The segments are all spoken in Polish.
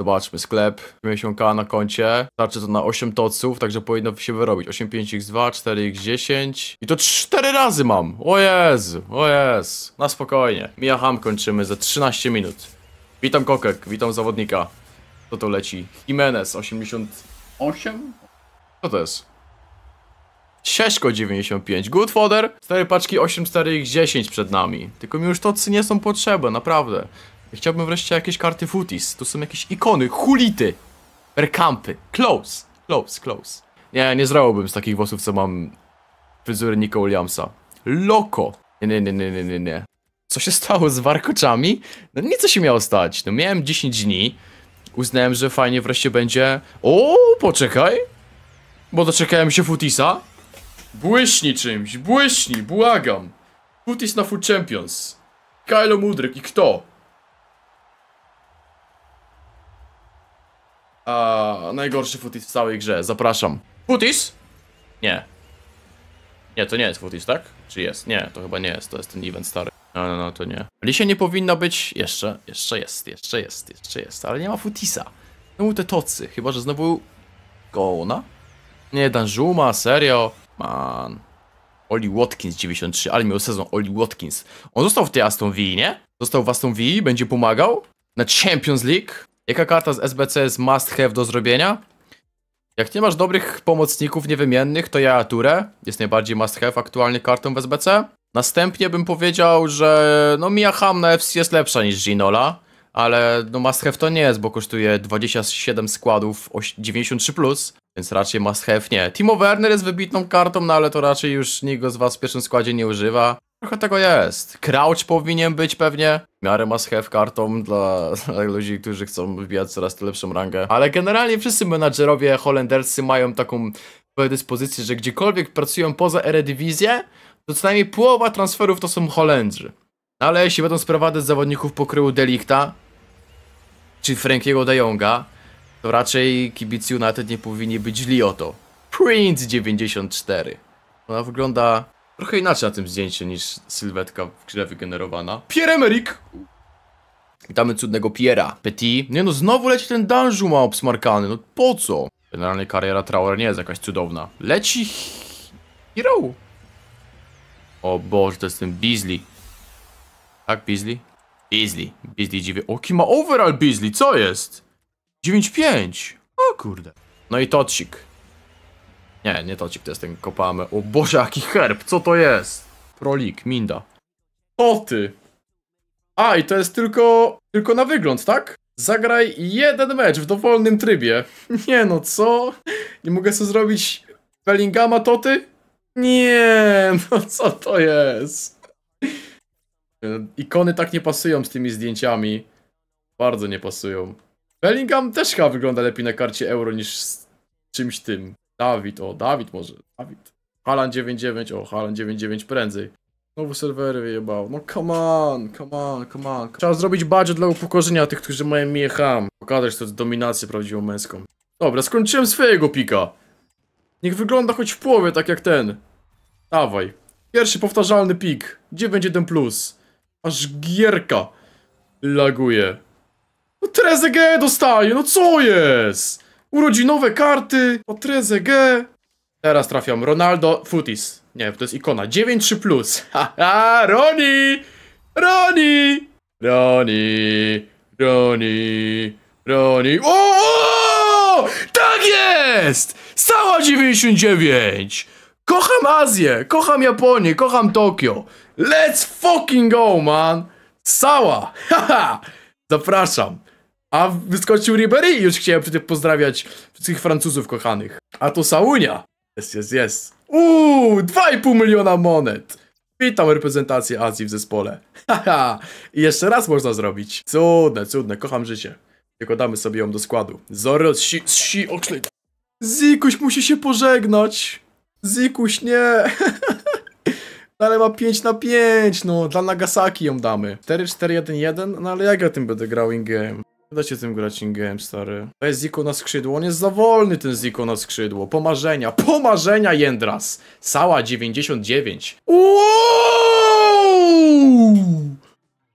Zobaczmy, sklep, 50k na koncie, starczy to na 8 toców, także powinno się wyrobić. 8, 5x2, 4x10 i to 4 razy mam. O Jezu, o Jezu. Na spokojnie. Mija ham kończymy za 13 minut. Witam Kokek, witam zawodnika. Co to leci? Jimenez, 88? Co to jest? Sieśko 95, good fodder, 4 paczki 8, 4 x 10 przed nami. Tylko mi już tocy nie są potrzebne, naprawdę. Chciałbym wreszcie jakieś karty footies. To są jakieś ikony, hulity, perkampy. Close, close, close. Nie, nie zrobiłbym z takich włosów, co mam fryzury Nico Williamsa. Loko. Nie, nie, nie, nie, nie, nie. Co się stało z warkoczami? No nic, co się miało stać. No miałem 10 dni. Uznałem, że fajnie wreszcie będzie... O, poczekaj. Bo doczekałem się futisa. Błyśni czymś, błyśni, błagam. Futis na Food Champions. Kylo Mudryk i kto? Eee, najgorszy futis w całej grze, zapraszam. Futis? Nie. Nie, to nie jest futis, tak? Czy jest? Nie, to chyba nie jest, to jest ten event stary. No, no, no, to nie. Lisie nie powinno być... Jeszcze, jeszcze jest, jeszcze jest, jeszcze jest, ale nie ma futisa. No te tocy, chyba że znowu... Gołona? Nie, Danżuma, serio? Man... Oli Watkins 93, ale miał sezon Oli Watkins. On został w tej Aston Villa, nie? Został w Aston Villa, będzie pomagał? Na Champions League? Jaka karta z SBC jest must have do zrobienia? Jak nie masz dobrych pomocników niewymiennych, to ja Ture jest najbardziej must have aktualnie kartą w SBC. Następnie bym powiedział, że no Mia Ham na FC jest lepsza niż Ginola, ale no must have to nie jest, bo kosztuje 27 składów 93+, plus, więc raczej must have nie. Timo Werner jest wybitną kartą, no ale to raczej już nikt go z was w pierwszym składzie nie używa trochę tego jest. Crouch powinien być pewnie w miarę must have kartą dla, dla ludzi, którzy chcą wbijać coraz lepszą rangę. Ale generalnie wszyscy menadżerowie holenderscy mają taką dyspozycję, że gdziekolwiek pracują poza Eredivisie, to co najmniej połowa transferów to są Holendrzy. No ale jeśli będą sprowadzać zawodników pokryłu Delicta, czy Frankiego de Jonga, to raczej kibic United nie powinni być źli o to. Prince 94. Ona wygląda Trochę inaczej na tym zdjęciu niż sylwetka w grze wygenerowana. Pierre Emerick! Witamy cudnego Piera. Petit. Nie no, znowu leci ten danżu ma obsmarkany, no po co? Generalnie kariera Traore nie jest jakaś cudowna. Leci... Hero! O Boże, to jest ten Beasley. Tak, Beasley? Beasley. Beasley dziwię. Oki ma overall Beasley, co jest? 9-5. O kurde. No i Tocik. Nie, nie to ci to jest ten kopamy. O Boże, jaki herb, co to jest? Prolik, Minda. O ty! A, i to jest tylko, tylko na wygląd, tak? Zagraj jeden mecz w dowolnym trybie. Nie no, co? Nie mogę sobie zrobić Bellingama Toty? Nie, no co to jest? Ikony tak nie pasują z tymi zdjęciami. Bardzo nie pasują. Bellingham też chyba wygląda lepiej na karcie euro niż z czymś tym. Dawid, o Dawid może, Dawid. Halan 99, o Halan 99 prędzej. Znowu serwery wyjebał. No come on, come on, come on. Trzeba zrobić budget dla upokorzenia tych, którzy mają Pokażę ham. Pokazać tę dominację prawdziwą męską. Dobra, skończyłem swojego pika. Niech wygląda choć w połowie tak jak ten. Dawaj. Pierwszy powtarzalny pik. Gdzie będzie ten plus? Aż gierka. Laguje. No Trezeguet dostaje, no co jest? Urodzinowe karty, o 3G. Teraz trafiam Ronaldo Futis. Nie, to jest ikona. 9-3 plus. Haha, Roni! Roni! Roni! Roni! Roni! O! Tak jest! Stała 99! Kocham Azję, kocham Japonię, kocham Tokio. Let's fucking go, man! Sała! Haha! Zapraszam. A wyskoczył Ribery i już chciałem przy tym pozdrawiać wszystkich Francuzów kochanych. A to Saunia. Jest, jest, jest. Uuu, 2,5 miliona monet. Witam reprezentację Azji w zespole. Haha, i jeszcze raz można zrobić. Cudne, cudne, kocham życie. Tylko damy sobie ją do składu. Zoro, si, si, okszlyd. Zikuś musi się pożegnać. Zikuś, nie. No ale ma 5 na 5, no. Dla Nagasaki ją damy. 4-4-1-1, no ale jak ja tym będę grał in-game? Dajcie tym gracing game stary. To jest Ziko na skrzydło. On jest za wolny, ten Ziko na skrzydło. Pomarzenia, pomarzenia, Jędras. Sała 99. Wow!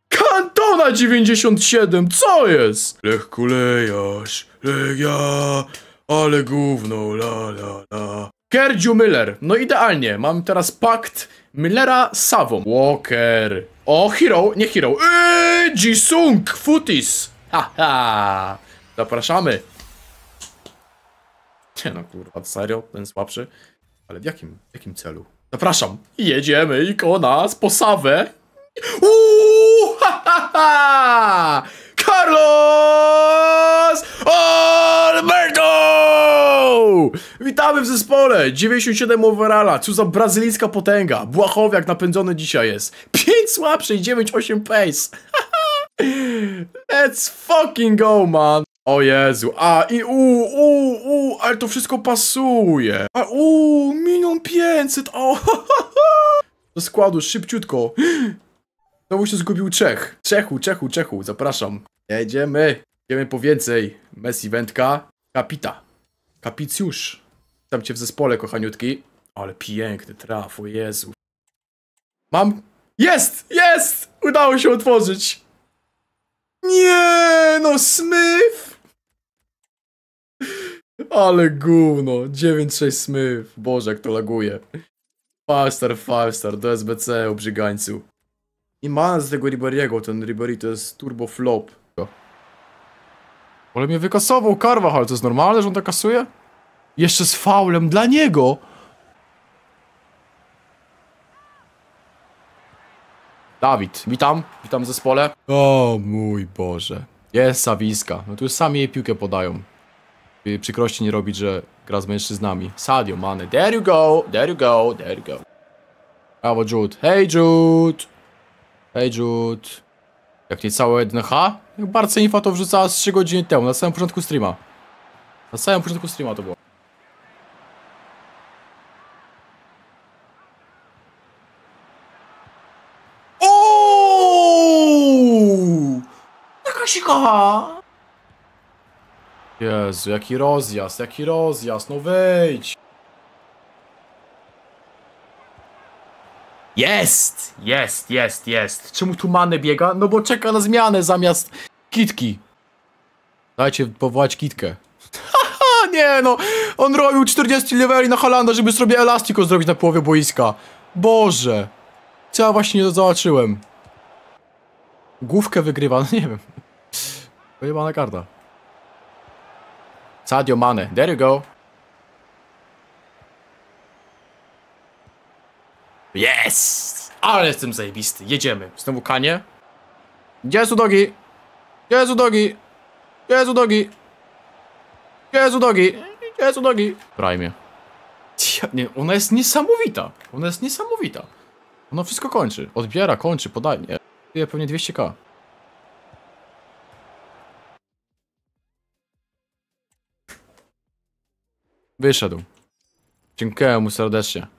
Kantona 97, co jest? Lech kulejarz, legia, ale gówno, la la la. Kerdziu Miller. No idealnie, mam teraz pakt Millera z Savą. Walker. O, Hero, nie Hero. Eee, Jisung, Futis. Ha, ha. Zapraszamy! Nie no kurwa, serio? Ten słabszy? Ale w jakim, w jakim celu? Zapraszam! Jedziemy, iko z posawę! Uuu, ha, ha, ha! Carlos Alberto! Witamy w zespole! 97 overalla, co za brazylijska potęga! Błachowiak napędzony dzisiaj jest. 5 słabszy i 9-8 pace! Let's fucking go, man! O Jezu, a i u, u, u, ale to wszystko pasuje. A u, pięćset, o, ha, ha, ha. Do składu, szybciutko. Znowu się zgubił Czech. Czechu, Czechu, Czechu, zapraszam. Jedziemy. Jedziemy po więcej. Messi wędka. Kapita. Kapicjusz. Tam cię w zespole, kochaniutki. Ale piękny traf, o Jezu. Mam. Jest! Jest! Udało się otworzyć. Nie, no Smith! Ale gówno, 9-6 Smith, boże jak to laguje. 5 star, 5 star, do SBC, obrzygańcu. I ma z tego Ribariego, ten Ribari to jest turbo flop. Ale mnie wykasował Carvajal, to jest normalne, że on tak kasuje? Jeszcze z faulem dla niego! Dawid, witam, witam w zespole. O mój Boże. Jest Sawiska. No tu już sami jej piłkę podają. By przykrości nie robić, że gra z mężczyznami. Sadio, mane, There you go, there you go, there you go. Brawo Jude. Hej Jude! Hej Jude. Jak niecałe jedno h Jak Bardzo Infa to wrzucała z 3 godziny temu, na samym początku streama. Na samym początku streama to było. się kocha. Jezu, jaki rozjazd, jaki rozjazd, no wejdź. Jest, jest, jest, jest. Czemu tu Mane biega? No bo czeka na zmianę zamiast kitki. Dajcie powołać kitkę. Haha, nie no. On robił 40 leveli na Halanda, żeby sobie elastiko zrobić na połowie boiska. Boże. Co ja właśnie nie zobaczyłem? Główkę wygrywa, no nie wiem. Pojebana karta. Sadio Mane. There you go. Yes! Ale jestem zajebisty. Jedziemy. Znowu kanie. Gdzie jest udogi? Gdzie jest udogi? Gdzie jest udogi? Gdzie jest udogi? Gdzie jest udogi? Prime. Nie, ona jest niesamowita. Ona jest niesamowita. Ona wszystko kończy. Odbiera, kończy, podaje. Pewnie 200k. Wyszedł. Dziękuję mu serdecznie.